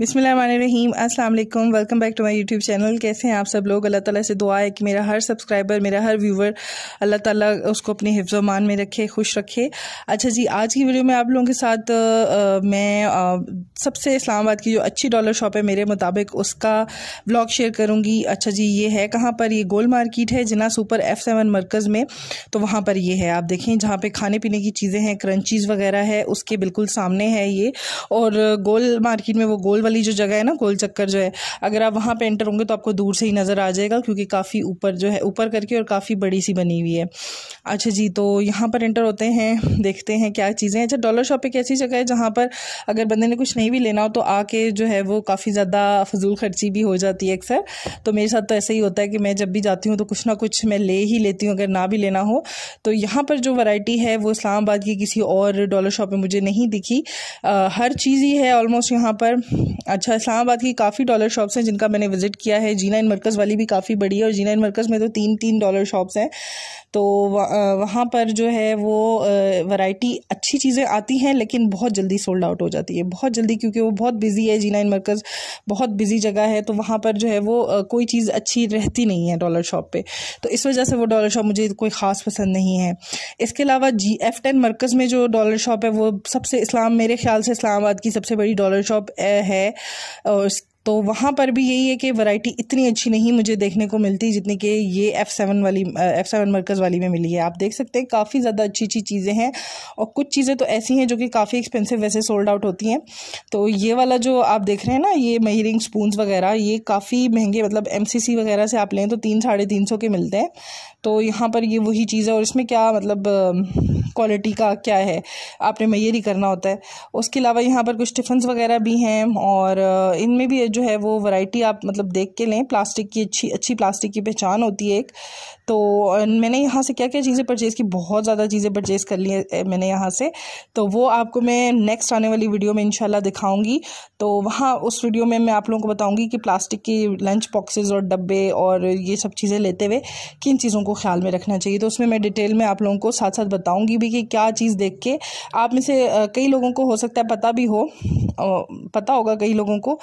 बिसमीम अल्लाम welcome back to my YouTube channel कैसे हैं आप सब लोग अल्लाह ताला से दुआ है कि मेरा हर सब्सक्राइबर मेरा हर व्यूवर अल्लाह ताला उसको अपने मान में रखे खुश रखे अच्छा जी आज की वीडियो में आप लोगों के साथ आ, मैं आ, सबसे इस्लामाबाद की जो अच्छी डॉलर शॉप है मेरे मुताबिक उसका ब्लॉग शेयर करूँगी अच्छा जी ये है कहाँ पर ये गोल मार्केट है जिना सुपर एफ़ सेवन मरकज़ में तो वहाँ पर ये है आप देखें जहाँ पर खाने पीने की चीज़ें हैं क्रंचीज़ वगैरह है उसके बिल्कुल सामने है ये और गोल मार्केट में वो गोल वाली जो जगह है ना गोल चक्कर जो है अगर आप वहाँ पर एंटर होंगे तो आपको दूर से ही नज़र आ जाएगा क्योंकि काफ़ी ऊपर जो है ऊपर करके और काफ़ी बड़ी सी बनी हुई है अच्छा जी तो यहाँ पर एंटर होते हैं देखते हैं क्या चीज़ें अच्छा डॉलर शॉप एक ऐसी जगह है जहाँ पर अगर बंदे ने कुछ नहीं भी लेना हो तो आके जो है वो काफ़ी ज़्यादा फजूल खर्ची भी हो जाती है अक्सर तो मेरे साथ तो ऐसा ही होता है कि मैं जब भी जाती हूँ तो कुछ ना कुछ मैं ले ही लेती हूँ अगर ना भी लेना हो तो यहाँ पर जो वैरायटी है वो इस्लामाबाद की किसी और डॉलर शॉप में मुझे नहीं दिखी आ, हर चीज़ ही है ऑलमोस्ट यहाँ पर अच्छा इस्लामाबाद की काफ़ी डॉलर शॉप्स हैं जिनका मैंने विज़िट किया है जीना इन मरकज़ वाली भी काफ़ी बड़ी है और जीना इन मरकज़ में तो तीन तीन डॉलर शॉप्स हैं तो वहाँ पर जो है वो वैरायटी अच्छी चीज़ें आती हैं लेकिन बहुत जल्दी सोल्ड आउट हो जाती है बहुत जल्दी क्योंकि वो बहुत बिज़ी है जीना इन मरकज़ बहुत बिज़ी जगह है तो वहाँ पर जो है वो कोई चीज़ अच्छी रहती नहीं है डॉलर शॉप पर तो इस वजह से वो डॉलर शॉप मुझे कोई ख़ास पसंद नहीं है इसके अलावा जी एफ टेन मरकज़ में जो डॉलर शॉप है वो सबसे इस्लाम मेरे ख्याल से इस्लामाबाद की सबसे बड़ी डॉलर शॉप है है और तो वहाँ पर भी यही है कि वैरायटी इतनी अच्छी नहीं मुझे देखने को मिलती जितनी कि ये एफ़ सेवन वाली एफ़ सेवन मरकज़ वाली में मिली है आप देख सकते हैं काफ़ी ज़्यादा अच्छी अच्छी चीज़ें हैं और कुछ चीज़ें तो ऐसी हैं जो कि काफ़ी एक्सपेंसिव वैसे सोल्ड आउट होती हैं तो ये वाला जो आप देख रहे हैं ना ये मयरिंग स्पून वगैरह ये काफ़ी महंगे मतलब एम वगैरह से आप लें तो तीन साढ़े तीन सौ के मिलते हैं तो यहाँ पर ये वही चीज़ है और इसमें क्या मतलब क्वालिटी का क्या है आपने मैयर ही करना होता है उसके अलावा यहाँ पर कुछ टिफ़िन वगैरह भी हैं और इनमें भी जो है वो वैरायटी आप मतलब देख के लें प्लास्टिक की अच्छी अच्छी प्लास्टिक की पहचान होती है एक तो मैंने यहाँ से क्या क्या चीज़ें परचेज़ की बहुत ज़्यादा चीज़ें परचेज़ कर ली है मैंने यहाँ से तो वो आपको मैं नेक्स्ट आने वाली वीडियो में इनशाला दिखाऊंगी तो वहाँ उस वीडियो में मैं आप लोगों को बताऊंगी कि प्लास्टिक की लंच बॉक्सेस और डब्बे और ये सब चीज़ें लेते हुए किन चीज़ों को ख्याल में रखना चाहिए तो उसमें मैं डिटेल में आप लोगों को साथ साथ बताऊँगी भी कि क्या चीज़ देख के आप में से कई लोगों को हो सकता है पता भी हो पता होगा कई लोगों को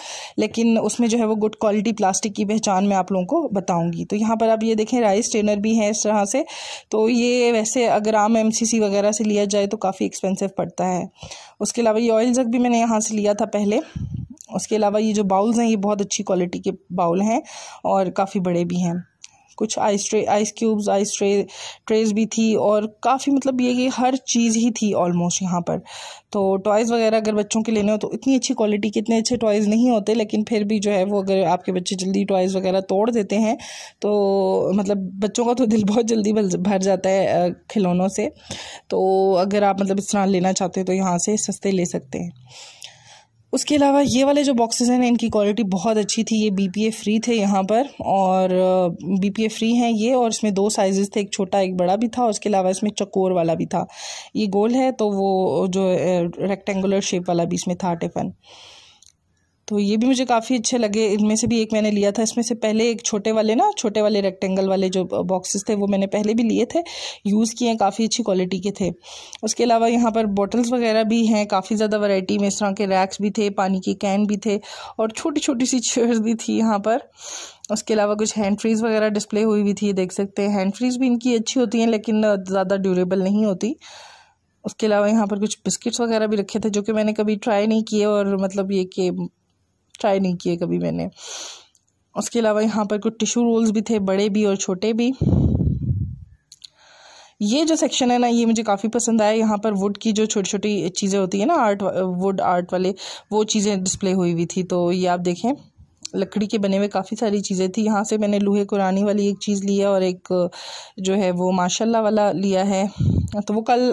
लेकिन लेकिन उसमें जो है वो गुड क्वालिटी प्लास्टिक की पहचान मैं आप लोगों को बताऊंगी तो यहाँ पर आप ये देखें राइस ट्रेनर भी हैं इस तरह से तो ये वैसे अगर आम एम वगैरह से लिया जाए तो काफ़ी एक्सपेंसिव पड़ता है उसके अलावा ये ऑयल जग भी मैंने यहाँ से लिया था पहले उसके अलावा ये जो बाउल्स हैं ये बहुत अच्छी क्वालिटी के बाउल हैं और काफ़ी बड़े भी हैं कुछ ice tray ice cubes ice tray trays भी थी और काफ़ी मतलब ये कि हर चीज़ ही थी ऑलमोस्ट यहाँ पर तो टॉयज़ वगैरह अगर बच्चों के लेने हो तो इतनी अच्छी क्वालिटी के इतने अच्छे टॉयज़ नहीं होते लेकिन फिर भी जो है वो अगर आपके बच्चे जल्दी टॉयज़ वगैरह तोड़ देते हैं तो मतलब बच्चों का तो दिल बहुत जल्दी भर जाता है खिलौनों से तो अगर आप मतलब इस तरह लेना चाहते हो तो यहाँ से सस्ते ले सकते हैं उसके अलावा ये वाले जो बॉक्सेस हैं इनकी क्वालिटी बहुत अच्छी थी ये बी पी ए फ्री थे यहाँ पर और बी पी ए फ्री हैं ये और इसमें दो साइजेस थे एक छोटा एक बड़ा भी था और उसके अलावा इसमें चकोर वाला भी था ये गोल है तो वो जो रेक्टेंगुलर शेप वाला भी इसमें था टिफ़न तो ये भी मुझे काफ़ी अच्छे लगे इनमें से भी एक मैंने लिया था इसमें से पहले एक छोटे वाले ना छोटे वाले रेक्टेंगल वाले जो बॉक्सेस थे वो मैंने पहले भी लिए थे यूज़ किए हैं काफ़ी अच्छी क्वालिटी के थे उसके अलावा यहाँ पर बॉटल्स वगैरह भी हैं काफ़ी ज़्यादा वैरायटी में इस तरह के रैक्स भी थे पानी के कैन भी थे और छोटी छोटी सी चेयर्स भी थी यहाँ पर उसके अलावा कुछ हैंड फ्रीज वगैरह डिस्प्ले हुई हुई थी देख सकते हैं हैंड फ्रीज भी इनकी अच्छी होती हैं लेकिन ज़्यादा ड्यूरेबल नहीं होती उसके अलावा यहाँ पर कुछ बिस्किट्स वगैरह भी रखे थे जो कि मैंने कभी ट्राई नहीं किए और मतलब ये कि ट्राई नहीं किए कभी मैंने उसके अलावा यहाँ पर कुछ टिशू रोल्स भी थे बड़े भी और छोटे भी ये जो सेक्शन है ना ये मुझे काफ़ी पसंद आया यहाँ पर वुड की जो छोटी छोटी चीज़ें होती है ना आर्ट वुड आर्ट वाले वो चीज़ें डिस्प्ले हुई हुई थी तो ये आप देखें लकड़ी के बने हुए काफ़ी सारी चीज़ें थी यहाँ से मैंने लूहे कुरानी वाली एक चीज़ लिया और एक जो है वो माशाल्लाह वाला लिया है तो वो कल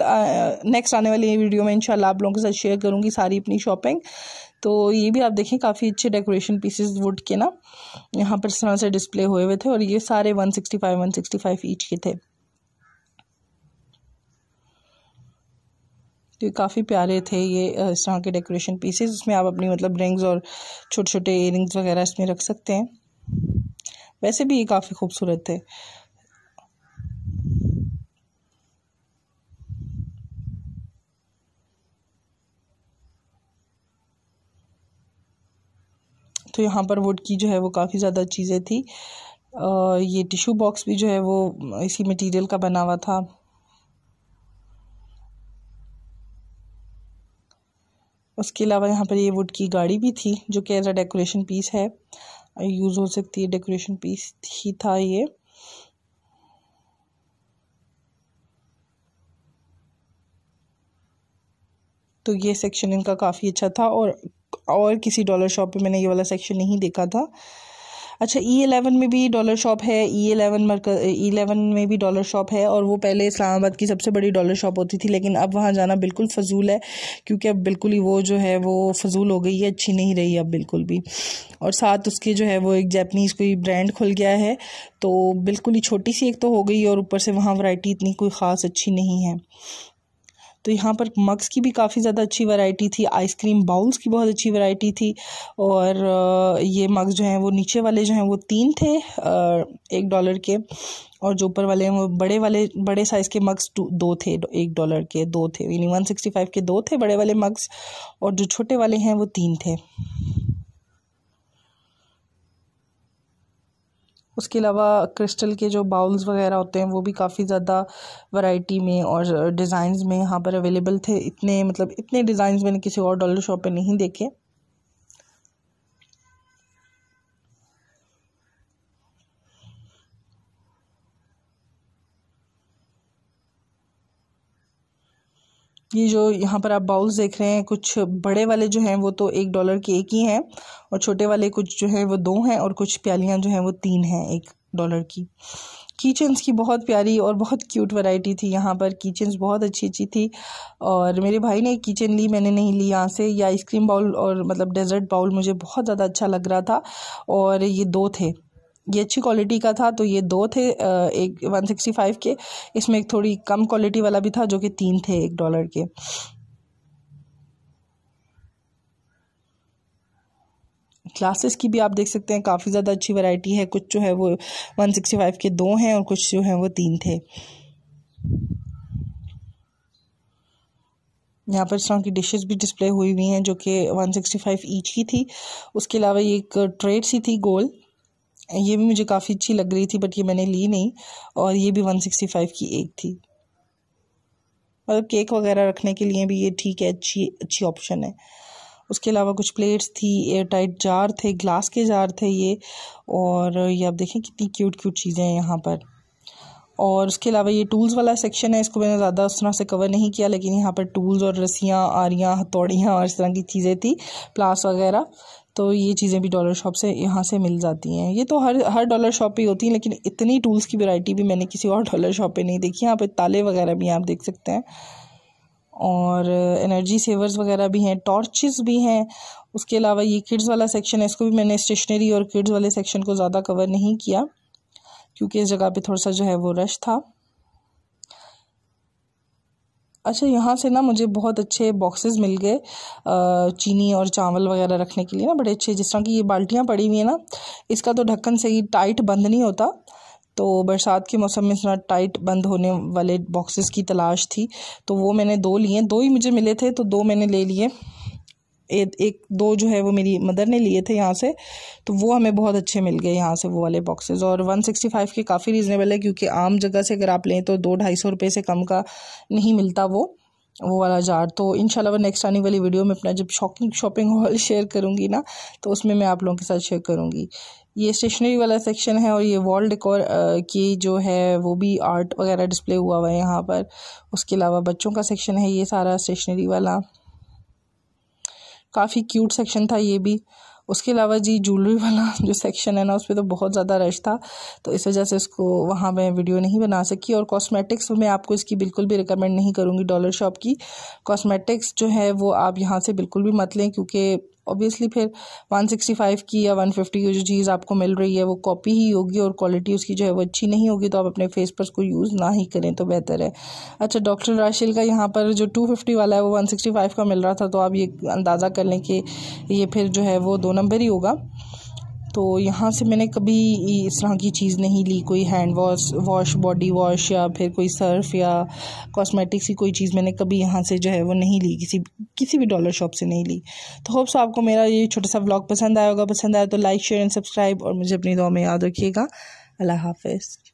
नेक्स्ट आने वाली वीडियो में इंशाल्लाह आप लोगों के साथ शेयर करूँगी सारी अपनी शॉपिंग तो ये भी आप देखें काफ़ी अच्छे डेकोरेशन पीसेस वुड के ना यहाँ पर इस तरह से डिस्प्ले हुए हुए थे और ये सारे one sixty five one sixty five each के थे तो ये काफ़ी प्यारे थे ये इस तरह के डेकोरेशन पीसेस उसमें आप अपनी मतलब रिंग्स और छोटे छोटे इयर वगैरह इसमें रख सकते हैं वैसे भी ये काफ़ी खूबसूरत थे तो यहाँ पर वुड की जो है वो काफ़ी ज़्यादा चीज़ें थी आ, ये टिशू बॉक्स भी जो है वो इसी मटेरियल का बना हुआ था उसके अलावा यहाँ पर ये वुड की गाड़ी भी थी जो कि एज अ डेकोरेशन पीस है यूज़ हो सकती है डेकोरेशन पीस ही था ये तो ये सेक्शन इनका काफ़ी अच्छा था और और किसी डॉलर शॉप पे मैंने ये वाला सेक्शन नहीं देखा था अच्छा ई e एलेवन में भी डॉलर शॉप है ई एलेवन मरकज ई एलेवन में भी डॉलर शॉप है और वो पहले इस्लामाबाद की सबसे बड़ी डॉलर शॉप होती थी लेकिन अब वहाँ जाना बिल्कुल फजूल है क्योंकि अब बिल्कुल ही वो जो है वो फजूल हो गई है अच्छी नहीं रही अब बिल्कुल भी और साथ उसके जो है वो एक जैपनीज़ कोई ब्रांड खुल गया है तो बिल्कुल ही छोटी सी एक तो हो गई और ऊपर से वहाँ वराइटी इतनी कोई ख़ास अच्छी नहीं है तो यहाँ पर मग्स की भी काफ़ी ज़्यादा अच्छी वैरायटी थी आइसक्रीम बाउल्स की बहुत अच्छी वैरायटी थी और ये मग्स जो हैं वो नीचे वाले जो हैं वो तीन थे एक डॉलर के और जो ऊपर वाले हैं वो बड़े वाले बड़े साइज़ के मग्स दो थे एक डॉलर के दो थे यानी वन सिक्सटी फाइव के दो थे बड़े वाले मग्स और जो छोटे वाले हैं वो तीन थे उसके अलावा क्रिस्टल के जो बाउल्स वगैरह होते हैं वो भी काफ़ी ज़्यादा वैरायटी में और डिज़ाइंस में यहाँ पर अवेलेबल थे इतने मतलब इतने डिज़ाइंस मैंने किसी और डॉलर शॉप पे नहीं देखे ये जो यहाँ पर आप बाउल्स देख रहे हैं कुछ बड़े वाले जो हैं वो तो एक डॉलर के एक ही हैं और छोटे वाले कुछ जो है वो दो हैं और कुछ प्यालियाँ जो हैं वो तीन हैं एक डॉलर की किचन्स की बहुत प्यारी और बहुत क्यूट वैरायटी थी यहाँ पर किचन्स बहुत अच्छी अच्छी थी और मेरे भाई ने किचन ली मैंने नहीं ली यहाँ से या आइसक्रीम बाउल और मतलब डेजर्ट बाउल मुझे बहुत ज़्यादा अच्छा लग रहा था और ये दो थे ये अच्छी क्वालिटी का था तो ये दो थे एक वन सिक्सटी फाइव के इसमें एक थोड़ी कम क्वालिटी वाला भी था जो कि तीन थे एक डॉलर के क्लासेस की भी आप देख सकते हैं काफ़ी ज़्यादा अच्छी वैरायटी है कुछ जो है वो वन सिक्सटी फाइव के दो हैं और कुछ जो हैं वो तीन थे यहाँ पर इस तरह की डिशेस भी डिस्प्ले हुई हुई हैं जो कि वन सिक्सटी फाइव ईच की थी उसके अलावा ये एक ट्रेड सी थी गोल ये भी मुझे काफ़ी अच्छी लग रही थी बट ये मैंने ली नहीं और ये भी वन सिक्सटी फ़ाइव की एक थी मतलब केक वगैरह रखने के लिए भी ये ठीक है अच्छी अच्छी ऑप्शन है उसके अलावा कुछ प्लेट्स थी एयर टाइट जार थे ग्लास के जार थे ये और ये आप देखें कितनी क्यूट क्यूट चीज़ें हैं यहाँ पर और उसके अलावा ये टूल्स वाला सेक्शन है इसको मैंने ज़्यादा उस तरह से कवर नहीं किया लेकिन यहाँ पर टूल्स और रस्सियाँ आरियाँ हथौड़ियाँ और इस तरह की चीज़ें थी प्लास वगैरह तो ये चीज़ें भी डॉलर शॉप से यहाँ से मिल जाती हैं ये तो हर हर डॉलर शॉप पे होती हैं लेकिन इतनी टूल्स की वैरायटी भी मैंने किसी और डॉलर शॉप पे नहीं देखी यहाँ पे ताले वगैरह भी आप देख सकते हैं और एनर्जी सेवर्स वगैरह भी हैं टॉर्चेस भी हैं उसके अलावा ये किड्स वाला सेक्शन है इसको भी मैंने स्टेशनरी और किड्स वाले सेक्शन को ज़्यादा कवर नहीं किया क्योंकि इस जगह पर थोड़ा सा जो है वो रश था अच्छा यहाँ से ना मुझे बहुत अच्छे बॉक्सेस मिल गए चीनी और चावल वगैरह रखने के लिए ना बड़े अच्छे जिस तरह की ये बाल्टियाँ पड़ी हुई हैं ना इसका तो ढक्कन सही टाइट बंद नहीं होता तो बरसात के मौसम में इतना टाइट बंद होने वाले बॉक्सेस की तलाश थी तो वो मैंने दो लिए दो ही मुझे मिले थे तो दो मैंने ले लिए एक, दो जो है वो मेरी मदर ने लिए थे यहाँ से तो वो हमें बहुत अच्छे मिल गए यहाँ से वो वाले बॉक्सेस और वन सिक्सटी फाइव के काफ़ी रीज़नेबल है क्योंकि आम जगह से अगर आप लें तो दो ढाई सौ रुपये से कम का नहीं मिलता वो वो वाला जार तो इन शाला नेक्स्ट आने वाली वीडियो में अपना जब शॉपिंग शॉपिंग हॉल शेयर करूँगी ना तो उसमें मैं आप लोगों के साथ शेयर करूँगी ये स्टेशनरी वाला सेक्शन है और ये वॉल डेकोर की जो है वो भी आर्ट वगैरह डिस्प्ले हुआ हुआ है यहाँ पर उसके अलावा बच्चों का सेक्शन है ये सारा स्टेशनरी वाला काफ़ी क्यूट सेक्शन था ये भी उसके अलावा जी ज्वेलरी वाला जो सेक्शन है ना उस पर तो बहुत ज़्यादा रश था तो इस वजह से इसको वहाँ मैं वीडियो नहीं बना सकी और कॉस्मेटिक्स तो मैं आपको इसकी बिल्कुल भी रिकमेंड नहीं करूँगी डॉलर शॉप की कॉस्मेटिक्स जो है वो आप यहाँ से बिल्कुल भी मत लें क्योंकि ऑब्वियसली फिर 165 की या 150 की जो चीज़ आपको मिल रही है वो कॉपी ही होगी और क्वालिटी उसकी जो है वो अच्छी नहीं होगी तो आप अपने फेस पर उसको यूज़ ना ही करें तो बेहतर है अच्छा डॉक्टर राशिल का यहाँ पर जो 250 वाला है वो 165 का मिल रहा था तो आप ये अंदाज़ा कर लें कि ये फिर जो है वो दो नंबर ही होगा तो यहाँ से मैंने कभी इस तरह की चीज़ नहीं ली कोई hand wash wash body wash या फिर कोई सर्फ या कॉस्मेटिक्स की कोई चीज़ मैंने कभी यहाँ से जो है वो नहीं ली किसी किसी भी डॉलर शॉप से नहीं ली तो होप्स आपको मेरा ये छोटा सा ब्लॉग पसंद आया होगा पसंद आया तो लाइक शेयर एंड सब्सक्राइब और मुझे अपनी दुआ में याद रखिएगा अल्लाह हाफिज़